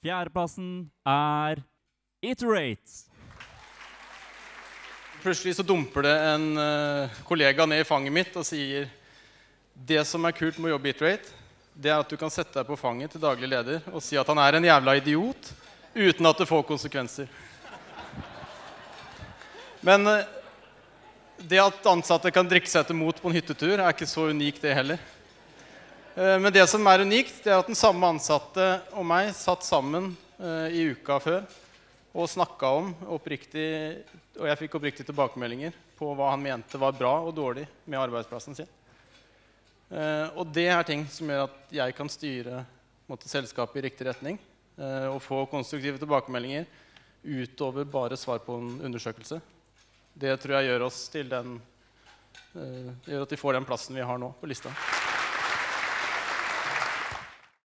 Fjerdeplassen er Iterate. Plutselig så dumper det en eh, kollega ned i fanget mitt og sier det som er kult med å jobbe i Iterate, det er at du kan sette deg på fanget til daglig leder og si at han er en jævla idiot uten at det får konsekvenser. Men eh, det at ansatte kan drikke seg til mot på en hyttetur, er ikke så unikt, det heller. Eh, men det som er unikt, det er at den samme ansatte og meg satt sammen eh, i uka før og snakka om oppriktig Og jeg fikk oppriktige tilbakemeldinger på hva han mente var bra og dårlig med arbeidsplassen sin. Eh, og det er ting som gjør at jeg kan styre måtte, selskapet i riktig retning og få konstruktive tilbakemeldinger utover bare svar på en undersøkelse. Det tror jeg gjør oss til den gjør at vi får den plassen vi har nå på lista.